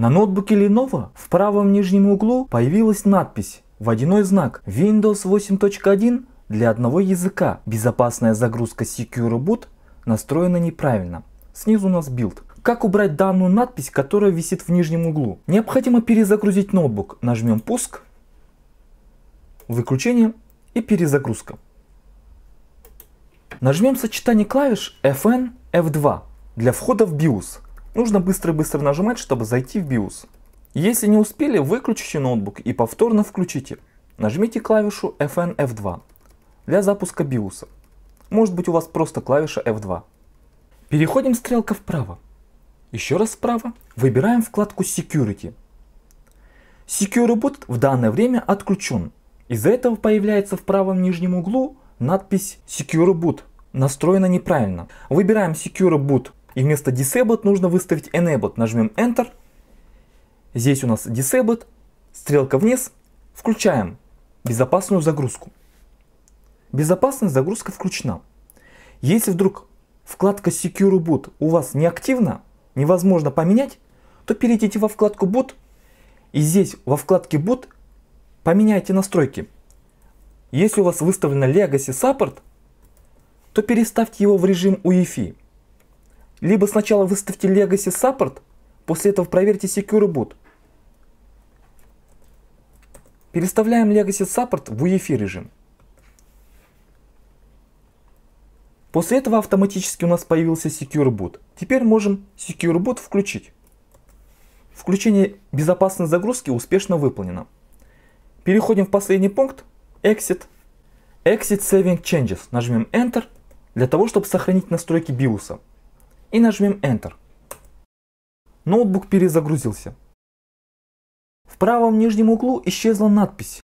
На ноутбуке Lenovo в правом нижнем углу появилась надпись «Водяной знак Windows 8.1 для одного языка. Безопасная загрузка Secure Boot настроена неправильно». Снизу у нас билд. Как убрать данную надпись, которая висит в нижнем углу? Необходимо перезагрузить ноутбук. Нажмем «Пуск», «Выключение» и «Перезагрузка». Нажмем сочетание клавиш FN F2 для входа в BIOS. Нужно быстро-быстро нажимать, чтобы зайти в BIOS. Если не успели, выключите ноутбук и повторно включите. Нажмите клавишу FN F2 для запуска BIOS. Может быть у вас просто клавиша F2. Переходим стрелка вправо. Еще раз вправо. Выбираем вкладку Security. Secure Boot в данное время отключен. Из-за этого появляется в правом нижнем углу надпись Secure Boot Настроена неправильно. Выбираем Secure Boot. И вместо Disabled нужно выставить Enabled. Нажмем Enter. Здесь у нас Disabled. Стрелка вниз. Включаем безопасную загрузку. Безопасная загрузка включена. Если вдруг вкладка Secure Boot у вас не активна, невозможно поменять, то перейдите во вкладку Boot и здесь во вкладке Boot поменяйте настройки. Если у вас выставлено Legacy Support, то переставьте его в режим UEFI. Либо сначала выставьте Legacy Support, после этого проверьте Secure Boot. Переставляем Legacy Support в UEFI режим. После этого автоматически у нас появился Secure Boot. Теперь можем Secure Boot включить. Включение безопасной загрузки успешно выполнено. Переходим в последний пункт Exit. Exit Saving Changes. Нажмем Enter для того, чтобы сохранить настройки BIOS и нажмем Enter. Ноутбук перезагрузился. В правом нижнем углу исчезла надпись